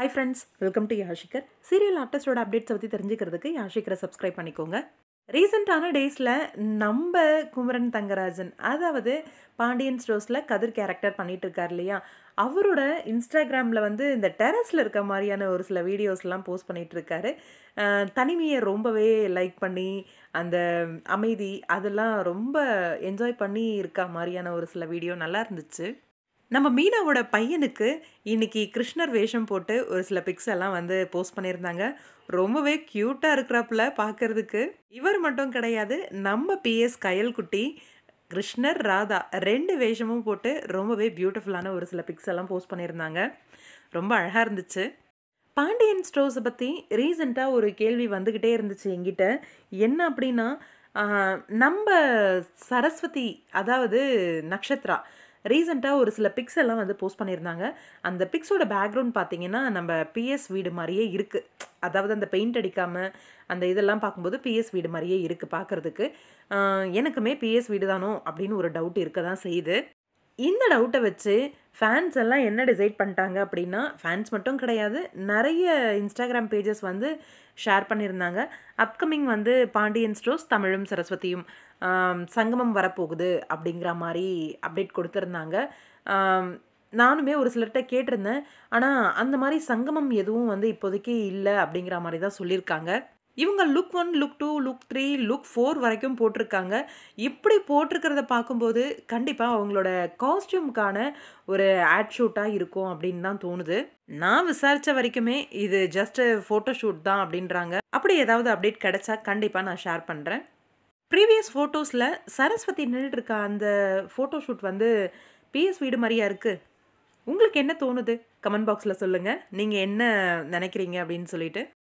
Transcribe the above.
high friends welcome to யாஷிகர் serial ஆர்டிஸ்டோட updates பற்றி தெரிஞ்சுக்கிறதுக்கு யாஷிகரை சப்ஸ்கிரைப் பண்ணிக்கோங்க ரீசெண்டான டேஸில் நம்ம குமரன் தங்கராஜன் அதாவது பாண்டியன் ஸ்டோர்ஸில் கதிர் கேரக்டர் பண்ணிகிட்டு இருக்கார் இல்லையா அவரோட இன்ஸ்டாகிராமில் வந்து இந்த டெரஸில் இருக்க மாதிரியான ஒரு சில வீடியோஸ்லாம் போஸ்ட் பண்ணிகிட்ருக்காரு தனிமையை ரொம்பவே லைக் பண்ணி அந்த அமைதி அதெல்லாம் ரொம்ப என்ஜாய் பண்ணி இருக்க மாதிரியான ஒரு சில வீடியோ நல்லா இருந்துச்சு நம்ம மீனாவோட பையனுக்கு இன்றைக்கி கிருஷ்ணர் வேஷம் போட்டு ஒரு சில பிக்ஸ் எல்லாம் வந்து போஸ்ட் பண்ணியிருந்தாங்க ரொம்பவே க்யூட்டாக இருக்கிறாப்புல பார்க்குறதுக்கு இவர் மட்டும் கிடையாது நம்ம பிஎஸ் கயல்குட்டி கிருஷ்ணர் ராதா ரெண்டு வேஷமும் போட்டு ரொம்பவே பியூட்டிஃபுல்லான ஒரு சில பிக்ஸ் எல்லாம் போஸ்ட் பண்ணியிருந்தாங்க ரொம்ப அழகாக இருந்துச்சு பாண்டியன் ஸ்டோர்ஸை பற்றி ரீசெண்டாக ஒரு கேள்வி வந்துக்கிட்டே இருந்துச்சு எங்கிட்ட என்ன அப்படின்னா நம்ம சரஸ்வதி அதாவது நக்ஷத்ரா ரீசெண்டாக ஒரு சில பிக்ஸ் எல்லாம் வந்து போஸ்ட் பண்ணியிருந்தாங்க அந்த பிக்ஸோட பேக்ரவுண்ட் பார்த்தீங்கன்னா நம்ம பிஎஸ் வீடு மாதிரியே இருக்குது அதாவது அந்த பெயிண்ட் அடிக்காமல் அந்த இதெல்லாம் பார்க்கும்போது பிஎஸ் வீடு மாதிரியே இருக்குது பார்க்குறதுக்கு எனக்குமே பிஎஸ் வீடு தானோ அப்படின்னு ஒரு டவுட் இருக்க தான் செய்யுது இந்த டவுட்டை வச்சு ஃபேன்ஸ் எல்லாம் என்ன டிசைட் பண்ணிட்டாங்க அப்படின்னா ஃபேன்ஸ் மட்டும் கிடையாது நிறைய இன்ஸ்டாகிராம் பேஜஸ் வந்து ஷேர் பண்ணியிருந்தாங்க அப்கமிங் வந்து பாண்டியன் ஸ்டோர்ஸ் தமிழும் சரஸ்வதியும் சங்கமம் வரப்போகுது அப்படிங்கிற மாதிரி அப்டேட் கொடுத்துருந்தாங்க நானுமே ஒரு சிலர்கிட்ட கேட்டிருந்தேன் ஆனால் அந்த மாதிரி சங்கமம் எதுவும் வந்து இப்போதைக்கு இல்லை அப்படிங்கிற மாதிரி தான் சொல்லியிருக்காங்க இவங்க look one look two look three look four வரைக்கும் போட்டிருக்காங்க இப்படி போட்டிருக்கிறத பார்க்கும்போது கண்டிப்பாக அவங்களோட காஸ்டியூம்க்கான ஒரு ஆட் ஷூட்டாக இருக்கும் அப்படின்னு தான் தோணுது நான் விசாரித்த வரைக்குமே இது ஜஸ்ட் ஃபோட்டோ ஷூட் தான் அப்படின்றாங்க அப்படி ஏதாவது அப்டேட் கிடச்சா கண்டிப்பாக நான் ஷேர் பண்ணுறேன் ப்ரீவியஸ் ஃபோட்டோஸில் சரஸ்வதி இருக்க அந்த ஃபோட்டோ ஷூட் வந்து பிஎஸ் வீடு மாதிரியா இருக்குது உங்களுக்கு என்ன தோணுது கமெண்ட் பாக்ஸில் சொல்லுங்கள் நீங்கள் என்ன நினைக்கிறீங்க அப்படின்னு சொல்லிட்டு